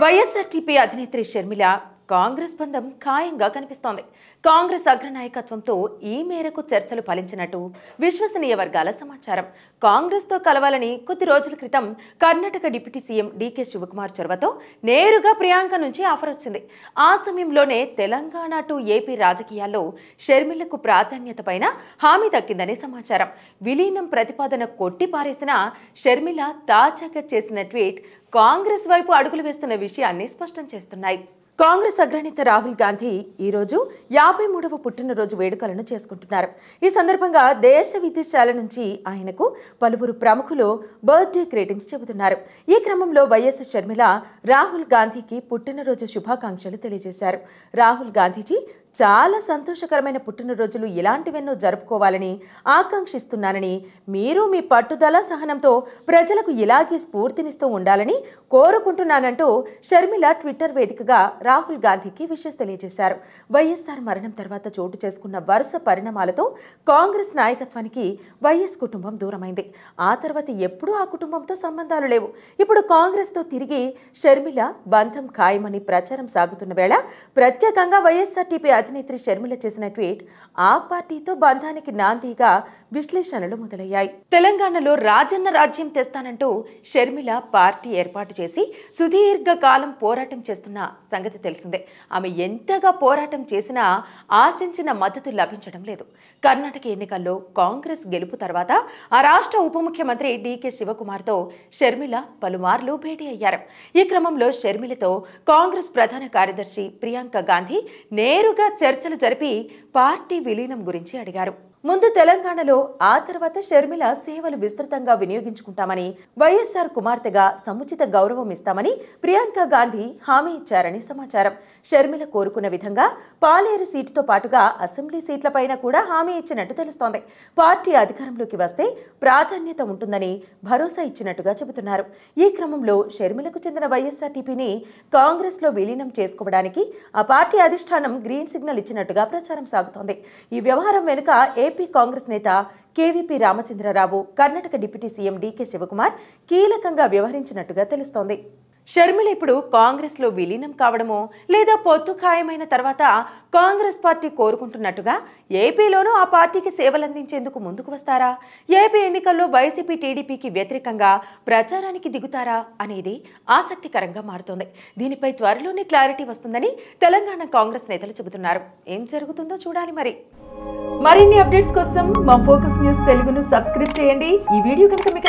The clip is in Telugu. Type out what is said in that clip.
వైఎస్ఆర్టీపీ అధినేత్రి షర్మిల కాంగ్రెస్ బంధం ఖాయంగా కనిపిస్తోంది కాంగ్రెస్ అగ్రనాయకత్వంతో ఈ మేరకు చర్చలు ఫలించినట్టు విశ్వసనీయ వర్గాల సమాచారం కాంగ్రెస్తో కలవాలని కొద్ది రోజుల క్రితం Karnataka deputy CM DK Shivakumar చొరవతో నేరుగా ప్రియాంక నుంచి ఆఫర్ వచ్చింది ఆ సమయంలోనే తెలంగాణ టు ఏపీ రాజకీయాల్లో షర్మిలకు ప్రాధాన్యత పైన హామీ దక్కిందని సమాచారం విలీనం ప్రతిపాదన కొట్టిపారేసిన షర్మిల తాజాగా చేసిన ట్వీట్ కాంగ్రెస్ వైపు అడుగులు వేస్తున్న విషయాన్ని స్పష్టం చేస్తున్నాయి కాంగ్రెస్ అగ్రనేత రాహుల్ గాంధీ ఈరోజు యాభై మూడవ పుట్టినరోజు వేడుకలను చేసుకుంటున్నారు ఈ సందర్భంగా దేశ విదేశాల నుంచి ఆయనకు పలువురు ప్రముఖులు బర్త్డే గ్రీటింగ్స్ చెబుతున్నారు ఈ క్రమంలో వైఎస్ షర్మిల రాహుల్ గాంధీకి పుట్టినరోజు శుభాకాంక్షలు తెలియజేశారు రాహుల్ గాంధీజీ చాలా సంతోషకరమైన పుట్టినరోజులు ఇలాంటివెన్నో జరుపుకోవాలని ఆకాంక్షిస్తున్నానని మీరు మీ పట్టుదల సహనంతో ప్రజలకు ఇలాగే స్ఫూర్తినిస్తూ ఉండాలని కోరుకుంటున్నానంటూ షర్మిల ట్విట్టర్ వేదికగా రాహుల్ గాంధీకి విషెస్ తెలియజేశారు వైఎస్ఆర్ మరణం తర్వాత చోటు చేసుకున్న వరుస పరిణామాలతో కాంగ్రెస్ నాయకత్వానికి వైఎస్ కుటుంబం దూరమైంది ఆ తర్వాత ఎప్పుడూ ఆ కుటుంబంతో సంబంధాలు లేవు ఇప్పుడు కాంగ్రెస్తో తిరిగి షర్మిల బంధం ఖాయమని ప్రచారం సాగుతున్న వేళ ప్రత్యేకంగా వైఎస్ఆర్టీపీ అధినేత్రి షర్మిల చేసిన ట్వీట్ ఆ పార్టీతో బంధానికి నాందిగా విశ్లేషణలు మొదలయ్యాయి తెలంగాణలో రాజన్న రాజ్యం తెస్తానంటూ షర్మిల పార్టీ ఏర్పాటు చేసి సుదీర్ఘ కాలం పోరాటం చేస్తున్న సంగతి తెలిసిందే ఆమె ఎంతగా పోరాటం చేసినా ఆశించిన మద్దతు లభించడం లేదు కర్ణాటక ఎన్నికల్లో కాంగ్రెస్ గెలుపు తర్వాత ఆ రాష్ట్ర ఉప ముఖ్యమంత్రి డీకే శివకుమార్తో షర్మిల పలుమార్లు భేటీ అయ్యారు ఈ క్రమంలో షర్మిలతో కాంగ్రెస్ ప్రధాన కార్యదర్శి ప్రియాంక గాంధీ నేరుగా చర్చలు జరిపి పార్టీ విలీనం గురించి అడిగారు ముందు తెలంగాణలో ఆ తర్వాత షర్మిల సేవలు విస్తృతంగా వినియోగించుకుంటామని వైఎస్ఆర్ కుమార్తెగా సముచిత గౌరవం ఇస్తామని ప్రియాంక గాంధీ హామీ ఇచ్చారని సమాచారం షర్మిల కోరుకున్న విధంగా పాలేరు సీటుతో పాటుగా అసెంబ్లీ సీట్లపైన కూడా హామీ ఇచ్చినట్టు తెలుస్తోంది పార్టీ అధికారంలోకి వస్తే ప్రాధాన్యత ఉంటుందని భరోసా ఇచ్చినట్టుగా చెబుతున్నారు ఈ క్రమంలో షర్మిలకు చెందిన వైఎస్ఆర్టీపీని కాంగ్రెస్లో విలీనం చేసుకోవడానికి ఆ పార్టీ అధిష్టానం గ్రీన్ సిగ్నల్ ఇచ్చినట్టుగా ప్రచారం సాగుతోంది ఈ వ్యవహారం వెనుక ఏపీ కాంగ్రెస్ నేత KVP Ramachandra Rao Karnataka deputy CM DK Shivakumar కీలకంగా వ్యవహరించినట్టుగా తెలుస్తోంది షర్మిల ఇప్పుడు కాంగ్రెస్లో విలీనం కావడమో లేదా పొత్తు ఖాయమైన తర్వాత కాంగ్రెస్ పార్టీ కోరుకుంటున్నట్టుగా ఏపీలోనూ ఆ పార్టీకి సేవలందించేందుకు ముందుకు వస్తారా ఏపీ ఎన్నికల్లో వైసీపీ టీడీపీకి వ్యతిరేకంగా ప్రచారానికి దిగుతారా అనేది ఆసక్తికరంగా మారుతోంది దీనిపై త్వరలోనే క్లారిటీ వస్తుందని తెలంగాణ కాంగ్రెస్ నేతలు చెబుతున్నారు ఏం జరుగుతుందో చూడాలి మరి మరిన్ని అప్డేట్స్ కోసం మా ఫోకస్ న్యూస్ తెలుగును సబ్స్క్రైబ్ చేయండి ఈ వీడియో కనుక మీకు